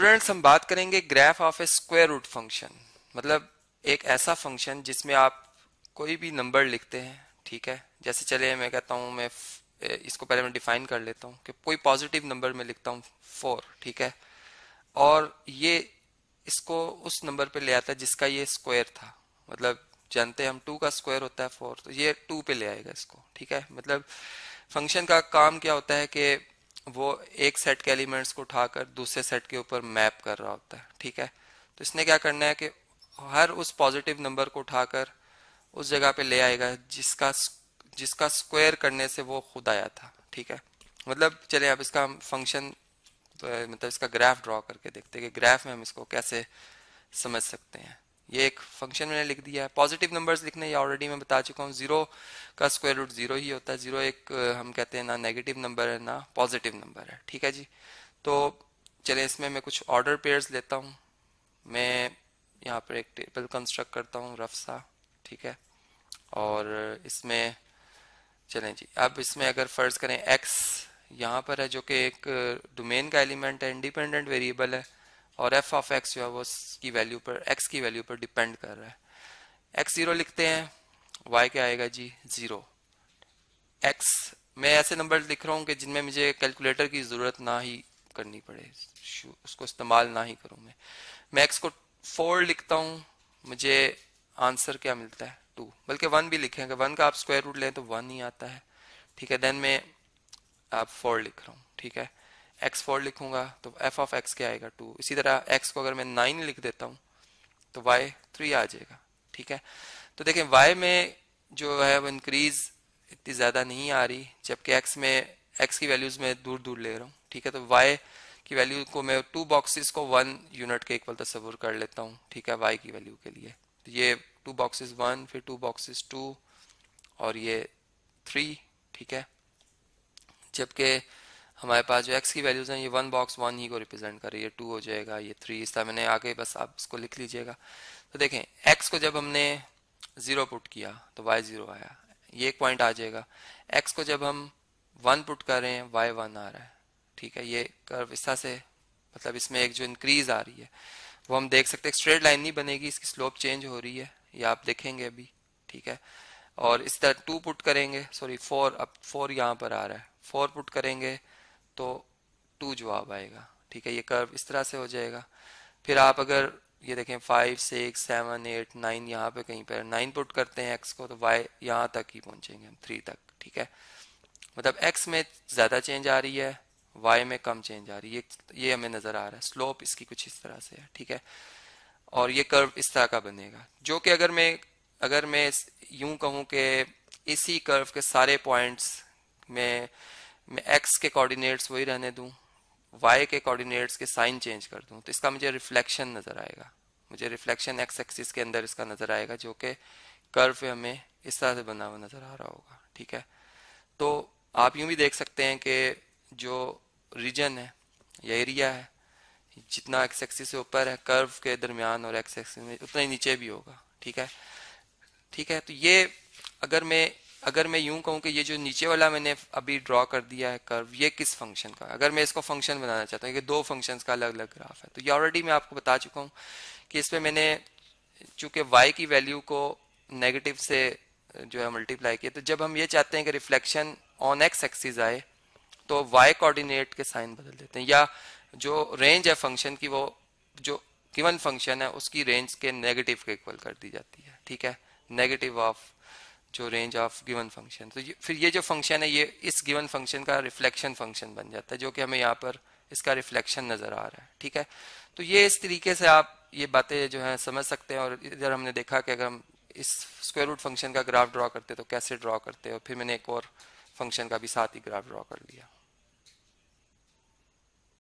students हम बात करेंगे graph of a square root function मतलब एक ऐसा फंक्शन जिसमें आप कोई भी नंबर लिखते हैं ठीक है जैसे चले मैं कहता हूं मैं इसको पहले मैं डिफाइन कर लेता हूं कि कोई पॉजिटिव नंबर में लिखता हूं फोर ठीक है और ये इसको उस नंबर पे ले आता है जिसका ये स्क्वायर था मतलब जानते हैं हम टू का स्क्वायर होता है फोर तो ये टू पे ले आएगा इसको ठीक है मतलब फंक्शन का काम क्या होता है कि वो एक सेट के एलिमेंट्स को उठाकर दूसरे सेट के ऊपर मैप कर रहा होता है ठीक है तो इसने क्या करना है कि हर उस पॉजिटिव नंबर को उठाकर उस जगह पे ले आएगा जिसका जिसका स्क्वायर करने से वो खुद आया था ठीक है मतलब चले अब इसका हम फंक्शन तो मतलब इसका ग्राफ ड्रॉ करके देखते हैं कि ग्राफ में हम इसको कैसे समझ सकते हैं ये एक फंक्शन मैंने लिख दिया है पॉजिटिव नंबर्स लिखने ये ऑलरेडी मैं बता चुका हूँ जीरो का स्क्वायर रूट जीरो ही होता है जीरो एक हम कहते हैं ना नेगेटिव नंबर है ना पॉजिटिव नंबर है ठीक है जी तो चलें इसमें मैं कुछ ऑर्डर पेयर्स लेता हूँ मैं यहाँ पर एक टेबल कंस्ट्रक्ट करता हूँ रफ सा ठीक है और इसमें चलें जी अब इसमें अगर फ़र्ज़ करें एक्स यहाँ पर है जो कि एक डोमेन का एलिमेंट है इंडिपेंडेंट वेरिएबल है और एफ ऑफ एक्स जो है वो की वैल्यू पर एक्स की वैल्यू पर डिपेंड कर रहा है एक्स जीरो लिखते हैं वाई क्या आएगा जी जीरो एक्स मैं ऐसे नंबर लिख रहा हूँ कि जिनमें मुझे कैलकुलेटर की ज़रूरत ना ही करनी पड़े उसको इस्तेमाल ना ही करूँ मैं मैं एक्स को फोर लिखता हूँ मुझे आंसर क्या मिलता है टू बल्कि वन भी लिखेंगे वन का आप स्क्वायर रूट लें तो वन ही आता है ठीक है देन मैं आप फोर लिख रहा हूँ ठीक है एक्स फोर लिखूंगा तो एफ ऑफ एक्स क्या आएगा टू इसी तरह एक्स को अगर मैं नाइन लिख देता हूँ तो वाई थ्री आ जाएगा ठीक है तो देखें वाई में जो है वो इंक्रीज इतनी ज़्यादा नहीं आ रही जबकि एक्स में एक्स की वैल्यूज में दूर दूर ले रहा हूँ ठीक है तो वाई की वैल्यू को मैं टू बॉक्सिस को वन यूनिट के इक्वल तस्वुर कर लेता हूँ ठीक है वाई की वैल्यू के लिए तो ये टू बॉक्सिस वन फिर टू बॉक्सिस टू और ये थ्री ठीक है जबकि हमारे पास जो एक्स की वैल्यूज़ हैं ये वन बॉक्स वन ही को रिप्रेजेंट कर रही है टू हो जाएगा ये थ्री इस तरह मैंने आगे बस आप इसको लिख लीजिएगा तो देखें एक्स को जब हमने ज़ीरो पुट किया तो वाई ज़ीरो आया ये एक पॉइंट आ जाएगा एक्स को जब हम वन पुट कर रहे हैं वाई वन आ रहा है ठीक है ये कर्व इस तरह से मतलब इसमें एक जो इंक्रीज आ रही है वो हम देख सकते हैं स्ट्रेट लाइन नहीं बनेगी इसकी स्लोप चेंज हो रही है ये आप देखेंगे अभी ठीक है और इस तरह टू पुट करेंगे सॉरी फोर अब फोर यहाँ पर आ रहा है फोर पुट करेंगे तो टू जवाब आएगा ठीक है ये कर्व इस तरह से हो जाएगा फिर आप अगर ये देखें five six seven eight nine यहाँ पे कहीं पर नाइन पुट करते हैं एक्स को तो वाई यहाँ तक ही पहुंचेंगे हम थ्री तक ठीक है मतलब एक्स में ज़्यादा चेंज आ रही है वाई में कम चेंज आ रही है ये हमें नज़र आ रहा है स्लोप इसकी कुछ इस तरह से है ठीक है और ये कर्व इस तरह का बनेगा जो कि अगर मैं अगर मैं यूं कहूं कि इसी कर्व के सारे पॉइंट्स में मैं एक्स के कोऑर्डिनेट्स वही रहने दूं वाई के कोऑर्डिनेट्स के साइन चेंज कर दूँ तो इसका मुझे रिफ्लेक्शन नज़र आएगा मुझे रिफ्लेक्शन एक्स एक्सिस के अंदर इसका नज़र आएगा जो कि कर्व पे हमें इस तरह से बना हुआ नज़र आ रहा होगा ठीक है तो आप यूं भी देख सकते हैं कि जो रीजन है या एरिया है जितना एक्स एक्सिस से ऊपर है कर्व के दरमियान और एक्स एक्सिस में उतना ही नीचे भी होगा ठीक है ठीक है तो ये अगर मैं अगर मैं यूं कहूं कि ये जो नीचे वाला मैंने अभी ड्रॉ कर दिया है कर्व ये किस फंक्शन का अगर मैं इसको फंक्शन बनाना चाहता हूँ ये दो फंक्शन का अलग अलग ग्राफ है तो ये ऑलरेडी मैं आपको बता चुका हूँ कि इस पर मैंने चूंकि वाई की वैल्यू को नेगेटिव से जो है मल्टीप्लाई किया तो जब हम ये चाहते हैं कि रिफ्लेक्शन ऑन एक्स एक्सिस आए तो वाई कोऑर्डिनेट के साइन बदल देते हैं या जो रेंज है फंक्शन की वो जो गिवन फंक्शन है उसकी रेंज के नेगेटिव के इक्वल कर दी जाती है ठीक है नेगेटिव ऑफ जो रेंज ऑफ गिवन फंक्शन तो ये, फिर ये जो फंक्शन है ये इस गिवन फंक्शन का रिफ्लेक्शन फंक्शन बन जाता है जो कि हमें यहाँ पर इसका रिफ्लेक्शन नजर आ रहा है ठीक है तो ये इस तरीके से आप ये बातें जो है समझ सकते हैं और इधर हमने देखा कि अगर हम इस स्क्वायर रूट फंक्शन का ग्राफ ड्रॉ करते हैं तो कैसे ड्रॉ करते और फिर मैंने एक और फंक्शन का भी साथ ही ग्राफ ड्रॉ कर लिया